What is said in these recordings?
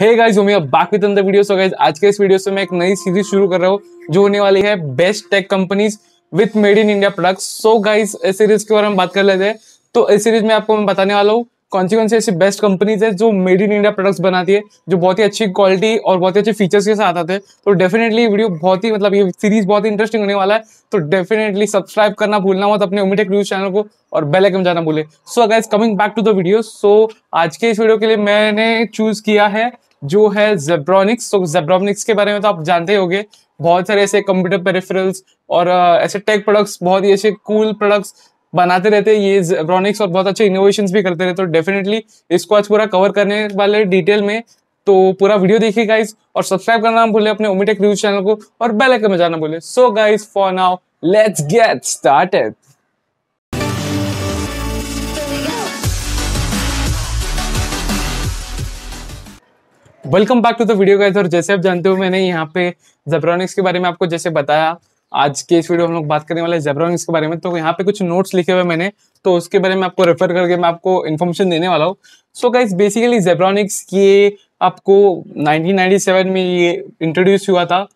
हे guys उमी video so guys आज के इस वीडियो से मैं एक नई सीरीज शुरू कर रहा हूँ जो होने वाली है best tech companies with made in India products so guys इस सीरीज के बारे में बात कर लेते हैं तो इस सीरीज में आपको मैं बताने वाला हूँ कौन सी कौन सी ऐसी बेस्ट कंपनीज है जो मेड इन इंडिया प्रोडक्ट्स बनाती है जो बहुत ही अच्छी क्वालिटी और बहुत ही अच्छे फीचर्स के साथ आते हैं तो डेफिनेटली वीडियो बहुत ही मतलब ये सीरीज बहुत ही इंटरेस्टिंग होने वाला है तो डेफिनेटली सब्सक्राइब करना भूलना मत अपने उमिटेक न्यूज चैनल को और बेल आइकन जाना भूले so is coming back to the video so आज के इस वीडियो के लिए मैंने चूज किया है जो है जेब्रॉनिक्स तो जेब्रॉनिक्स के बारे में तो आप जानते गए बहुत सारे ऐसे कंप्यूटर पेरिफेरल्स और ऐसे टेक प्रोडक्ट्स बहुत ही ऐसे कूल प्रोडक्ट्स बनाते रहते हैं ये जेब्रॉनिक्स और बहुत अच्छे इनोवेशन भी करते रहते तो डेफिनेटली इसको आज पूरा कवर करने वाले डिटेल में तो पूरा वीडियो देखिए गाइस और सब्सक्राइब करना ना भूले अपने ओमिटेक न्यूज चैनल को और बेल आइकन में जाना भूले so guys for now let's get started welcome back to the video guys और जैसे आप जानते हो मैंने यहाँ पे जेब्रॉनिक्स के बारे में आपको जैसे बताया आज के इस वीडियो में हम लोग बात करने वाले हैं जेब्रॉनिक्स के बारे में तो यहाँ पे कुछ नोट्स लिखे हुए मैंने तो उसके बारे में आपको रेफर करके मैं आपको इन्फॉर्मेशन देने वाला हूँ सो गाइज बेसिकली जेब्रॉनिक्स ये आपको 1997 में ये इंट्रोड्यूस हुआ था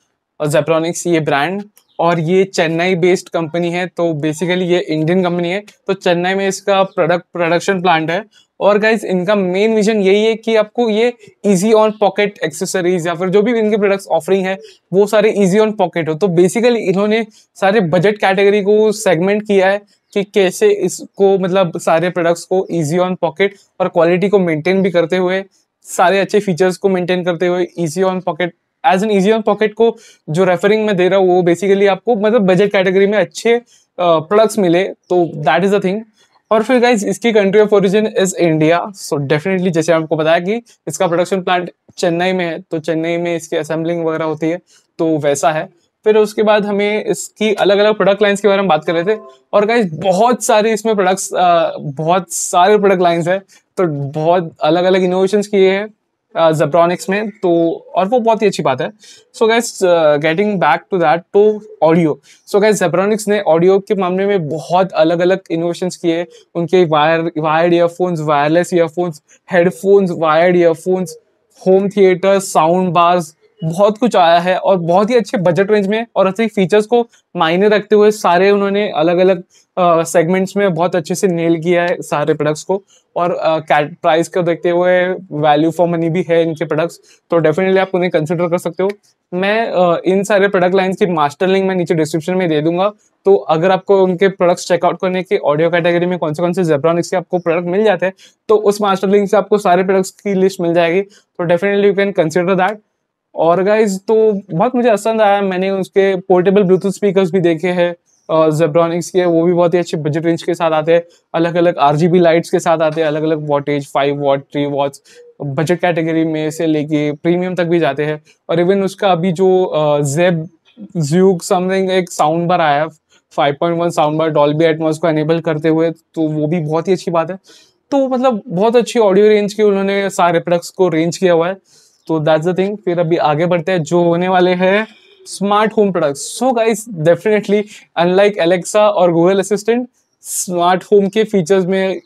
और जेब्रॉनिक्स ये ब्रांड और ये चेन्नई बेस्ड कंपनी है तो बेसिकली ये इंडियन कंपनी है तो चेन्नई में इसका प्रोडक्ट प्रोडक्शन प्लांट है और गाइज इनका मेन विजन यही है कि आपको ये इजी ऑन पॉकेट एक्सेसरीज या फिर जो भी इनके प्रोडक्ट्स ऑफरिंग है वो सारे इजी ऑन पॉकेट हो तो बेसिकली इन्होंने सारे बजट कैटेगरी को सेगमेंट किया है कि कैसे इसको मतलब सारे प्रोडक्ट्स को इजी ऑन पॉकेट और क्वालिटी को मेंटेन भी करते हुए सारे अच्छे फीचर्स को मेंटेन करते हुए easy on pocket as an easy on pocket को जो रेफरिंग में दे रहा हूँ वो बेसिकली आपको मतलब बजट कैटेगरी में अच्छे प्रोडक्ट्स मिले तो दैट इज अ थिंग और फिर गाइज इसकी country of origin is India so definitely जैसे आपको बताया कि इसका प्रोडक्शन प्लांट चेन्नई में है तो चेन्नई में इसकी असेंबलिंग वगैरह होती है तो वैसा है फिर उसके बाद हमें इसकी अलग अलग प्रोडक्ट लाइंस के बारे में बात कर रहे थे और गाइज बहुत सारे इसमें प्रोडक्ट्स बहुत सारे प्रोडक्ट लाइंस है तो बहुत अलग अलग इनोवेशन किए हैं जब्रॉनिक्स uh, में तो और वो बहुत ही अच्छी बात है so guys getting back to that to audio so guys Zebronics ने ऑडियो के मामले में बहुत अलग अलग इनोवेशन किए उनके wire wired earphones wireless earphones headphones wired earphones home theatre sound bars बहुत कुछ आया है और बहुत ही अच्छे बजट रेंज में और अच्छे फीचर्स को मायने रखते हुए सारे उन्होंने अलग अलग सेगमेंट्स में बहुत अच्छे से नेल किया है सारे प्रोडक्ट्स को और प्राइस को देखते हुए वैल्यू फॉर मनी भी है इनके प्रोडक्ट्स तो डेफिनेटली आप उन्हें कंसिडर कर सकते हो मैं आ, इन सारे प्रोडक्ट लाइन्स की मास्टर लिंक मैं नीचे डिस्क्रिप्शन में दे दूंगा तो अगर आपको उनके प्रोडक्ट्स चेकआउट करने के ऑडियो कैटेगरी में कौन से कौन से जेब्रॉनिक्स के आपको प्रोडक्ट मिल जाते हैं तो उस मास्टर लिंक से आपको सारे प्रोडक्ट्स की लिस्ट मिल जाएगी तो definitely you can consider that और गाइज तो बहुत मुझे पसंद आया मैंने उसके पोर्टेबल ब्लूटूथ स्पीकर्स भी देखे हैं जेब्रॉनिक्स के वो भी बहुत ही अच्छे बजट रेंज के साथ आते हैं अलग अलग आर लाइट्स के साथ आते हैं अलग अलग wattage five watt three watts budget category में से लेके प्रीमियम तक भी जाते हैं और इवन उसका अभी जो जेब ज्यूक समथिंग एक साउंड बार आया five point one sound bar Dolby Atmos को एनेबल करते हुए तो वो भी बहुत ही अच्छी बात है तो मतलब बहुत अच्छी ऑडियो रेंज के उन्होंने सारे प्रोडक्ट्स को रेंज किया हुआ है तो दैट्स द थिंग फिर अभी आगे बढ़ते हैं जो होने वाले हैं smart home products so guys definitely unlike Alexa और गूगल असिस्टेंट स्मार्ट होम के फीचर्स में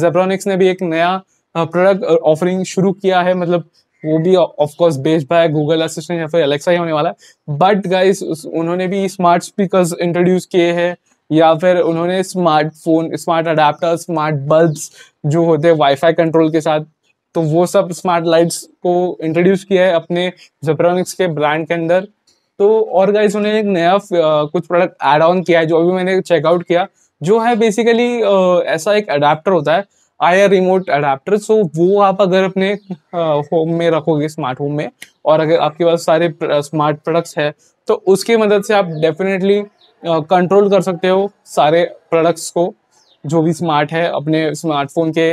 जेब्रॉनिक्स uh, ने भी एक नया प्रोडक्ट uh, ऑफरिंग uh, शुरू किया है मतलब वो भी of course based by Google assistant या फिर एलेक्सा ही होने वाला है बट गाइस उन्होंने भी स्मार्ट स्पीकर्स इंट्रोड्यूस किए हैं या फिर उन्होंने smartphone smart adapter smart bulbs जो होते हैं वाईफाई कंट्रोल के साथ तो वो सब स्मार्ट लाइट्स को इंट्रोड्यूस किया है अपने जेप्रॉनिक्स के ब्रांड के अंदर तो और गाइस उन्होंने एक नया कुछ प्रोडक्ट एड ऑन किया है जो अभी मैंने चेकआउट किया जो है बेसिकली ऐसा एक अडाप्टर होता है आया रिमोट अडाप्टर सो वो आप अगर अपने होम में रखोगे स्मार्ट होम में और अगर आपके पास सारे स्मार्ट प्रोडक्ट्स है तो उसकी मदद से आप डेफिनेटली कंट्रोल कर सकते हो सारे प्रोडक्ट्स को जो भी स्मार्ट है अपने स्मार्टफोन के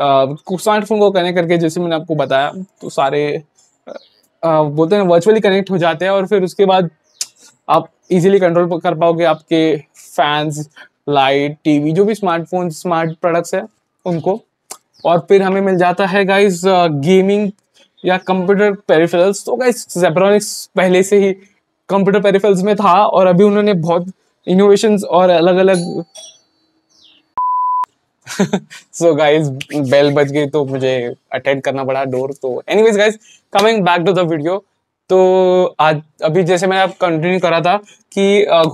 स्मार्टफोन को कनेक्ट करके जैसे मैंने आपको बताया तो सारे आ, बोलते हैं वर्चुअली कनेक्ट हो जाते हैं और फिर उसके बाद आप इजीली कंट्रोल कर पाओगे आपके फैंस लाइट टीवी जो भी स्मार्टफोन स्मार्ट प्रोडक्ट्स है उनको और फिर हमें मिल जाता है गाइज गेमिंग या कंप्यूटर पेरिफेरल्स तो गाइज जेब्रॉनिक्स पहले से ही कंप्यूटर पेरिफेरल्स में था और अभी उन्होंने बहुत इनोवेशंस और अलग अलग सो गाइज बेल बज गई तो मुझे अटेंड करना पड़ा डोर तो anyways guys coming back to the video तो आज अभी जैसे मैंने आप कंटिन्यू करा था कि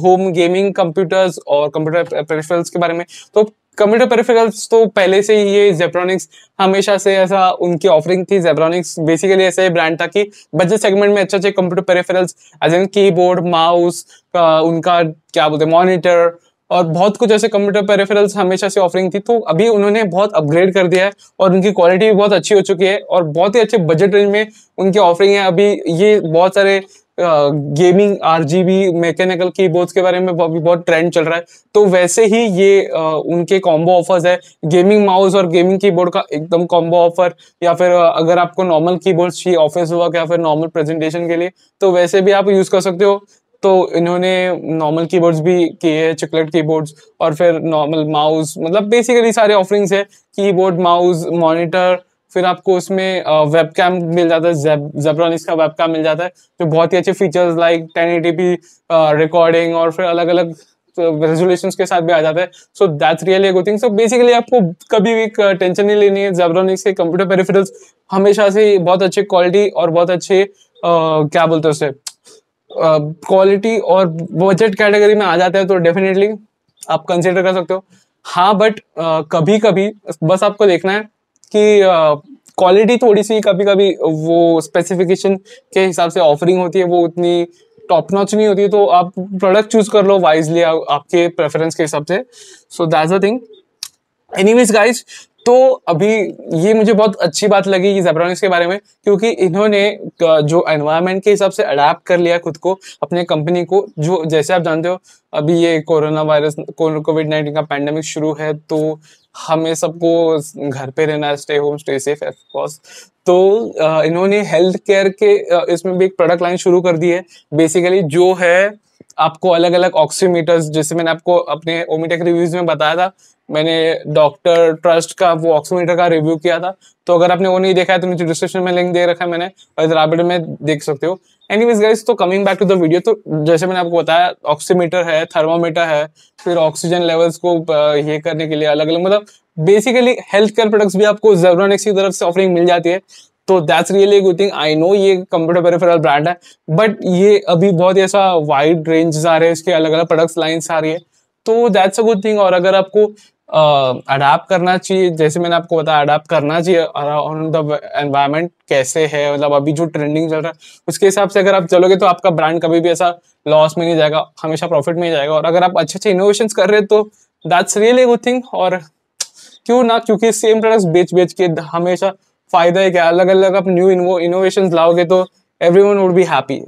होम गेमिंग कंप्यूटर्स और कंप्यूटर पेरिफेरल्स के बारे में तो कंप्यूटर पेरिफेरल्स तो पहले से ही ये जेप्रॉनिक्स हमेशा से ऐसा उनकी ऑफरिंग थी जेप्रॉनिक्स बेसिकली ऐसा ही ब्रांड था कि बजट सेगमेंट में अच्छे अच्छे computer peripherals as an keyboard mouse उनका क्या बोलते हैं मॉनिटर और बहुत कुछ ऐसे कंप्यूटर पेरेफरल्स हमेशा से ऑफरिंग थी तो अभी उन्होंने बहुत अपग्रेड कर दिया है और उनकी क्वालिटी भी बहुत अच्छी हो चुकी है और बहुत ही अच्छे बजट रेंज में उनकी ऑफरिंग है अभी ये बहुत सारे gaming R G B mechanical keyboard के बारे में अभी बहुत ट्रेंड चल रहा है तो वैसे ही ये आ, उनके कॉम्बो ऑफर्स है गेमिंग माउस और गेमिंग कीबोर्ड का एकदम कॉम्बो ऑफर या फिर अगर आपको नॉर्मल की चाहिए ऑफिस वर्क या फिर नॉर्मल प्रेजेंटेशन के लिए तो वैसे भी आप यूज कर सकते हो तो इन्होंने नॉर्मल कीबोर्ड्स भी किए हैं चॉकलेट कीबोर्ड्स और फिर नॉर्मल माउस मतलब बेसिकली सारे ऑफरिंग्स है कीबोर्ड माउस मॉनिटर फिर आपको उसमें वेब कैम मिल जाता है जेब जेब्रॉनिक्स वेब कैम मिल जाता है जो बहुत ही अच्छे फीचर्स लाइक टेन रिकॉर्डिंग और फिर अलग अलग रेजोल्यूशन के साथ भी आ जाता है so that's really good thing so basically आपको कभी भी टेंशन नहीं लेनी है जेब्रॉनिक्स के कंप्यूटर पेरिफेरल्स हमेशा से बहुत अच्छी क्वालिटी और बहुत अच्छे क्या बोलते हैं उसे क्वालिटी और बजट कैटेगरी में आ जाते हैं तो डेफिनेटली आप कंसिडर कर सकते हो हाँ बट कभी कभी बस आपको देखना है कि क्वालिटी थोड़ी सी कभी कभी वो स्पेसिफिकेशन के हिसाब से ऑफरिंग होती है वो उतनी टॉप नॉच नहीं होती है तो आप प्रोडक्ट चूज कर लो वाइजली आपके प्रेफरेंस के हिसाब से so that's a thing anyways guys तो अभी ये मुझे बहुत अच्छी बात लगी ये जेब्रॉनिक्स के बारे में क्योंकि इन्होंने जो एनवायरनमेंट के हिसाब से अडेप्ट कर लिया खुद को अपने कंपनी को जो जैसे आप जानते हो अभी ये कोरोना वायरस कोविड नाइन्टीन का पैंडमिक शुरू है तो हमें सबको घर पे रहना stay home stay safe of course तो इन्होंने हेल्थ केयर के इसमें भी एक प्रोडक्ट लाइन शुरू कर दी है बेसिकली जो है आपको अलग अलग ऑक्सीमीटर्स जैसे मैंने आपको अपने ओमीटेक रिव्यूज में बताया था मैंने डॉक्टर ट्रस्ट का वो ऑक्सीमीटर का रिव्यू किया था तो अगर आपने वो नहीं देखा है तो नीचे डिस्क्रिप्शन में लिंक दे रखा है मैंने और इधर आप में देख सकते हो एनीवेज गाइस तो coming back to the video तो जैसे मैंने आपको बताया ऑक्सीमीटर है थर्मामीटर है फिर ऑक्सीजन लेवल्स को ये करने के लिए अलग अलग मतलब बेसिकली हेल्थ केयर प्रोडक्ट्स भी आपको जेवरॉनिक्स की तरफ से ऑफरिंग मिल जाती है तो that's really good thing I know ये कंप्यूटर पेरिफेरल ब्रांड है बट ये अभी बहुत ही ऐसा वाइड रेंज आ रहे हैं इसके अलग अलग प्रोडक्ट्स लाइन्स आ रही है तो दैट्स अ गुड थिंग और अगर आपको अडाप्ट करना चाहिए जैसे मैंने आपको बताया अडाप्ट करना चाहिए द एनवायरमेंट कैसे है मतलब अभी जो ट्रेंडिंग चल रहा है उसके हिसाब से अगर आप चलोगे तो आपका ब्रांड कभी भी ऐसा लॉस में नहीं जाएगा हमेशा प्रॉफिट में ही जाएगा और अगर आप अच्छे अच्छे इनोवेशन कर रहे हो तो दैट्स रियली गुड थिंग और क्यों ना क्योंकि सेम प्रोडक्ट्स बेच बेच के हमेशा फायदा है क्या अलग अलग आप न्यू इनोवेशन लाओगे तो every one would be happy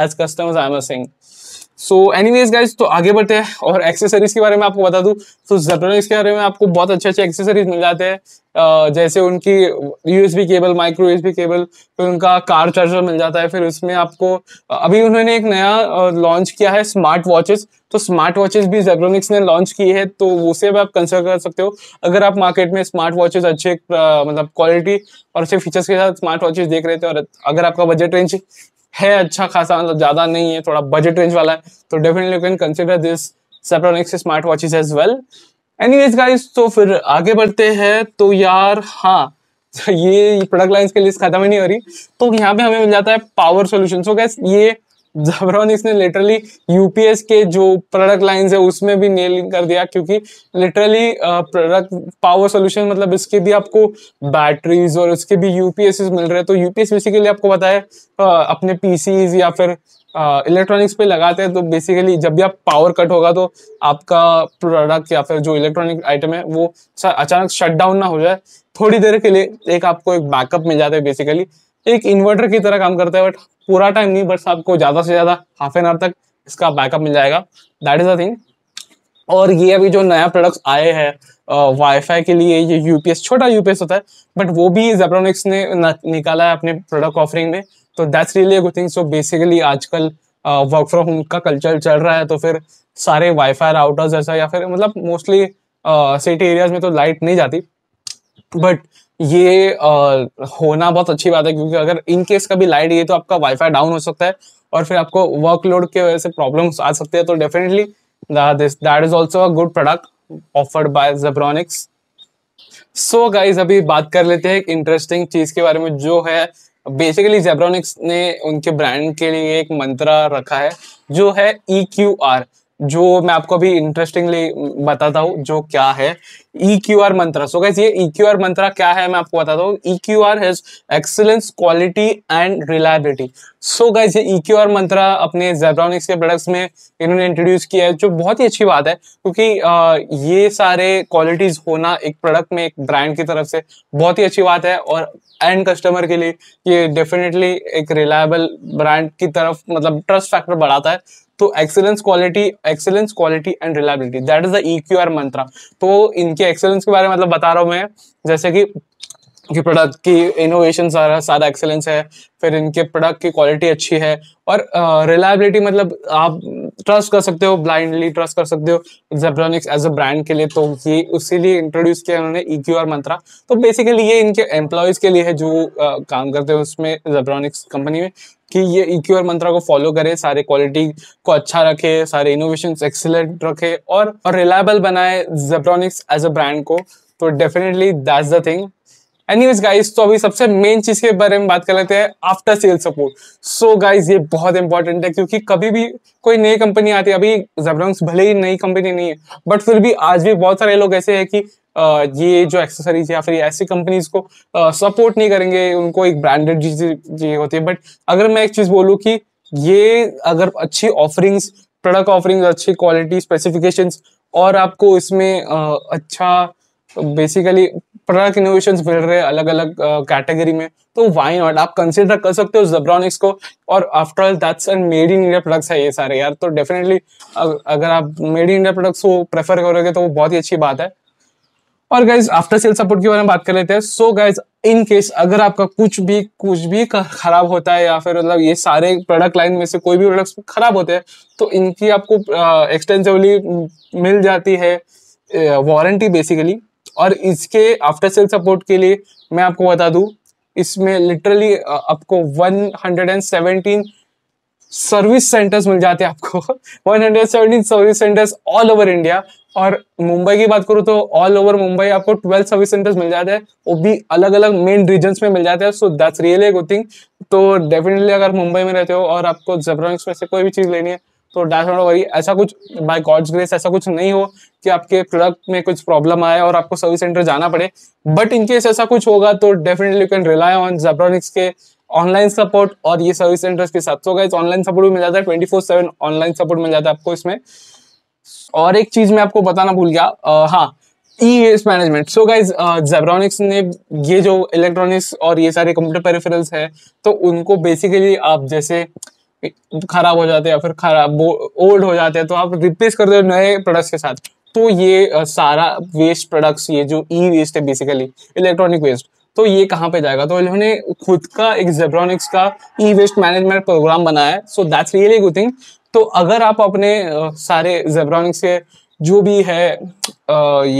as customers I am Singh so anyways guys तो आगे बढ़ते हैं और एक्सेसरीज के बारे में आपको बता दूं तो जेप्टोनिक्स के बारे में आपको बहुत अच्छे अच्छे एक्सेसरीज मिल जाते हैं जैसे उनकी USB cable micro USB cable फिर उनका कार चार्जर मिल जाता है फिर उसमें आपको अभी उन्होंने एक नया लॉन्च किया है स्मार्ट वॉचेस तो स्मार्ट वॉचेस भी जेप्टोनिक्स ने लॉन्च की है तो उसे भी आप कंसिडर कर सकते हो अगर आप मार्केट में स्मार्ट वॉचेस अच्छे मतलब क्वालिटी और अच्छे फीचर्स के साथ स्मार्ट वॉचेस देख रहे थे और अगर आपका बजट रेंज है अच्छा खासा मतलब ज़्यादा नहीं है थोड़ा बजट रेंज वाला है तो definitely can consider this Zebronics smart watches as well anyways guys तो फिर आगे बढ़ते हैं तो यार हाँ ये प्रोडक्ट लाइन के लिए खत्म ही नहीं हो रही तो यहाँ पे हमें मिल जाता है पावर सोल्यूशन सो गैस ये जबरॉन इसने लिटरली यूपीएस के जो प्रोडक्ट लाइंस है उसमें भी नेलिंग कर दिया क्योंकि लिटरली प्रोडक्ट पावर सोल्यूशन मतलब इसके भी आपको बैटरीज और उसके भी यूपीएस मिल रहे हैं तो यूपीएस बेसिकली आपको बताया अपने पीसीज या फिर इलेक्ट्रॉनिक्स पे लगाते हैं तो बेसिकली जब भी आप पावर कट होगा तो आपका प्रोडक्ट या फिर जो इलेक्ट्रॉनिक आइटम है वो अचानक शट डाउन ना हो जाए थोड़ी देर के लिए एक आपको एक बैकअप मिल जाता है बेसिकली एक इन्वर्टर की तरह काम करता है बट पूरा टाइम नहीं बट आपको ज़्यादा से ज़्यादा हाफ एन आवर तक इसका बैकअप मिल जाएगा दैट इज़ अ थिंग और ये अभी जो नया प्रोडक्ट्स आए हैं वाईफाई के लिए ये यूपीएस छोटा यूपीएस होता है बट वो भी जेप्रोनिक्स ने निकाला है अपने प्रोडक्ट ऑफरिंग में तो that's really good thing so basically आजकल वर्क फ्रॉम होम का कल्चर चल रहा है तो फिर सारे वाईफाई राउटर्स ऐसा या फिर मतलब मोस्टली सिटी एरियाज में तो लाइट नहीं जाती बट ये आ, होना बहुत अच्छी बात है क्योंकि अगर इन केस कभी लाइट गई तो आपका वाईफाई डाउन हो सकता है और फिर आपको वर्कलोड के वजह से प्रॉब्लम्स आ सकते हैं तो definitely that is also a good product offered by Zebronics so guys अभी बात कर लेते हैं एक इंटरेस्टिंग चीज के बारे में जो है बेसिकली जेब्रॉनिक्स ने उनके ब्रांड के लिए एक मंत्रा रखा है जो है ई क्यू आर जो मैं आपको अभी इंटरेस्टिंगली बताता हूँ जो क्या है E Q R mantra so guys ये ई क्यू आर मंत्रा क्या है मैं आपको बताता हूँ E Q R has excellence quality and reliability so guys ये ई क्यू आर मंत्रा अपने जेब्रॉनिक्स के प्रोडक्ट्स में इन्होंने इंट्रोड्यूस किया है जो बहुत ही अच्छी बात है क्योंकि ये सारे क्वालिटीज होना एक प्रोडक्ट में एक ब्रांड की तरफ से बहुत ही अच्छी बात है और एंड कस्टमर के लिए ये डेफिनेटली एक रिलायबल ब्रांड की तरफ मतलब ट्रस्ट फैक्टर बढ़ाता है तो excellence quality excellence quality and reliability that is the E Q R mantra तो इनके एक्सेलेंस के बारे में मतलब बता रहा हूँ मैं जैसे कि कि प्रोडक्ट की इनोवेशन सारा सारा एक्सेलेंस है फिर इनके प्रोडक्ट की क्वालिटी अच्छी है और रिलायबिलिटी uh, मतलब आप ट्रस्ट कर सकते हो ब्लाइंडली ट्रस्ट कर सकते हो जेब्रॉनिक्स एज अ ब्रांड के लिए तो ये उसी लिए इंट्रोड्यूस किया उन्होंने ई क्यू आर मंत्रा तो बेसिकली ये इनके एम्प्लॉयज़ के लिए है जो uh, काम करते हैं उसमें जेब्रॉनिक्स कंपनी में कि ये ई क्यू आर मंत्रा को फॉलो करे सारे क्वालिटी को अच्छा रखे सारे इनोवेशन एक्सीलेंट रखे और, और रिलायबल बनाए जेब्रॉनिक्स एज अ ब्रांड को तो definitely that's the thing anyways guys तो अभी सबसे मेन चीज के बारे में बात कर लेते हैं after sale support so guys ये बहुत इंपॉर्टेंट है क्योंकि कभी भी कोई नई कंपनी आती है अभी जेब्रॉन्स भले ही नई कंपनी नहीं है बट फिर भी आज भी बहुत सारे लोग ऐसे हैं कि ये जो एक्सेसरीज या फिर ऐसी कंपनीज को सपोर्ट नहीं करेंगे उनको एक ब्रांडेड चीज होती है बट अगर मैं एक चीज बोलूँ कि ये अगर अच्छी ऑफरिंग्स प्रोडक्ट ऑफरिंग्स अच्छी क्वालिटी स्पेसिफिकेशंस और आपको इसमें अच्छा बेसिकली प्रोडक्ट इनोवेशन मिल रहे हैं अलग अलग कैटेगरी में तो वाई नॉट आप कंसिडर कर सकते हो जब्रॉनिक्स को और after all that's and made in India products है ये सारे यार तो डेफिनेटली अगर आप मेड इन इंडिया प्रोडक्ट्स को प्रेफर करोगे तो वो बहुत ही अच्छी बात है और गाइज आफ्टर सेल सपोर्ट के बारे में बात कर लेते हैं सो गाइज इन केस अगर आपका कुछ भी कुछ भी खराब होता है या फिर मतलब ये सारे प्रोडक्ट लाइन में से कोई भी प्रोडक्ट्स खराब होते हैं तो इनकी आपको एक्सटेंसिवली मिल जाती है वारंटी बेसिकली और इसके आफ्टर सेल सपोर्ट के लिए मैं आपको बता दूं इसमें लिटरली आपको 117 सर्विस सेंटर्स मिल जाते हैं आपको 117 service centres all over India और मुंबई की बात करूँ तो ऑल ओवर मुंबई आपको 12 सर्विस सेंटर्स मिल जाते हैं वो भी अलग अलग मेन रीजन में मिल जाते हैं so that's really good thing तो डेफिनेटली अगर मुंबई में रहते हो और आपको जबरन एक्सप्रेस से कोई भी चीज़ लेनी है तो डैट नॉट वरी ऐसा कुछ बाय गॉड्स ग्रेस ऐसा कुछ नहीं हो कि आपके प्रोडक्ट में कुछ प्रॉब्लम आए और आपको सर्विस सेंटर जाना पड़े बट इनकेस ऐसा कुछ होगा तो definitely you can rely on Zebronics के ऑनलाइन सपोर्ट और ये सर्विस सेंटर्स के साथ होगा इस ऑनलाइन सपोर्ट भी मिल जाता है twenty four seven online support मिल जाता है आपको इसमें और एक चीज मैं आपको बताना भूल गया आ, हाँ E waste management so guys Zebronics ने ये जो इलेक्ट्रॉनिक्स और ये सारे कंप्यूटर पेरिफेरल्स है तो उनको बेसिकली आप जैसे खराब हो जाते हैं फिर खराब ओल्ड हो जाते हैं तो आप रिप्लेस कर दो नए प्रोडक्ट्स के साथ तो ये सारा वेस्ट प्रोडक्ट्स ये जो ई वेस्ट है बेसिकली इलेक्ट्रॉनिक वेस्ट तो ये कहाँ पे जाएगा तो इन्होंने खुद का एक जेब्रॉनिक्स का ई वेस्ट मैनेजमेंट प्रोग्राम बनाया है so that's really good thing तो अगर आप अपने सारे जेब्रॉनिक्स के जो भी है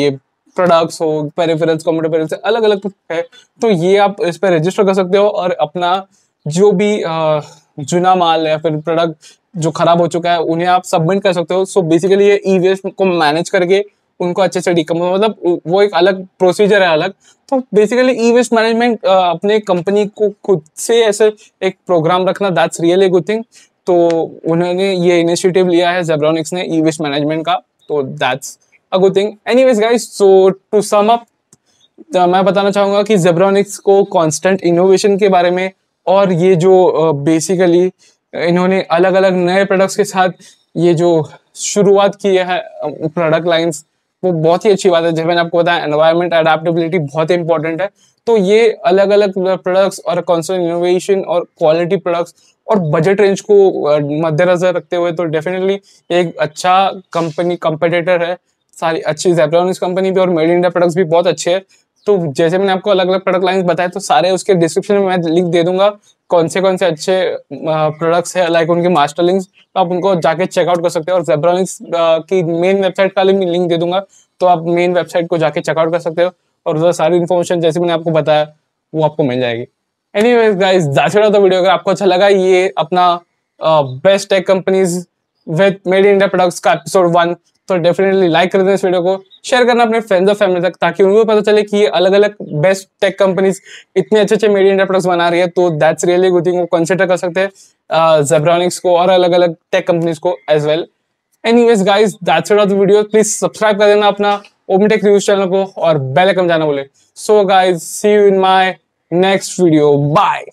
ये प्रोडक्ट्स हो पेरिफेरल्स कंप्यूटर पेरिफेरल्स अलग अलग है तो ये आप इस पर रजिस्टर कर सकते हो और अपना जो भी चुना माल या फिर प्रोडक्ट जो खराब हो चुका है उन्हें आप सबमिट कर सकते हो सो बेसिकली ये ई वेस्ट को मैनेज करके उनको अच्छे से डीकम मतलब वो एक अलग प्रोसीजर है अलग तो बेसिकली ई वेस्ट मैनेजमेंट अपने कंपनी को खुद से ऐसे एक प्रोग्राम रखना that's real a good thing तो उन्होंने ये इनिशिएटिव लिया है जेब्रॉनिक्स ने ई वेस्ट मैनेजमेंट का तो that's a good thing anyways guys so to sum up मैं बताना चाहूंगा कि जेब्रॉनिक्स को कॉन्स्टेंट इनोवेशन के बारे में और ये जो बेसिकली इन्होंने अलग अलग नए प्रोडक्ट्स के साथ ये जो शुरुआत की है प्रोडक्ट लाइंस वो बहुत ही अच्छी बात है जब मैंने आपको बताया एनवायरमेंट अडेप्टेबिलिटी बहुत इंपॉर्टेंट है तो ये अलग अलग प्रोडक्ट्स और कॉन्सर्न इनोवेशन और क्वालिटी प्रोडक्ट्स और बजट रेंज को मद्देनजर रखते हुए तो डेफिनेटली एक अच्छा कंपनी कंपटीटर है सारी अच्छी जेप्रोनिक्स कंपनी भी और मेड इंडिया प्रोडक्ट्स भी बहुत अच्छे हैं तो जैसे मैंने आपको अलग अलग प्रोडक्ट लाइन बताया तो सारे उसके डिस्क्रिप्शन में मैं लिंक दे दूंगा कौन से कौन से अच्छे प्रोडक्ट्स है लाइक उनके मास्टर लिंक्स तो आप उनको जाके चेकआउट कर सकते हैं और जेब्रा लिंक्स की मेन वेबसाइट का भी लिंक दे दूंगा तो आप मेन वेबसाइट को जाके चेकआउट कर सकते हो और उधर सारी इन्फॉर्मेशन जैसे मैंने आपको बताया वो आपको मिल जाएगी any guys that's it video अगर आपको अच्छा लगा ये अपना best tech companies with made in India products का एपिसोड वन तो डेफिनेटली लाइक कर देना इस वीडियो को शेयर करना अपने फ्रेंड्स और फैमिली तक ताकि उनको पता चले कि ये अलग अलग बेस्ट टेक कंपनीज इतने अच्छे अच्छे इंडिया प्रोडक्ट्स बना रही है तो दैट्स रियली गुड थिंग को कंसिडर कर सकते हैं जेब्रॉनिक्स को और अलग अलग टेक कंपनीज को as well anyways guys that's of the video please subscribe कर देना अपना ओपन टेक न्यूज चैनल को और बेलकम जाना बोले so guys see you in my next video bye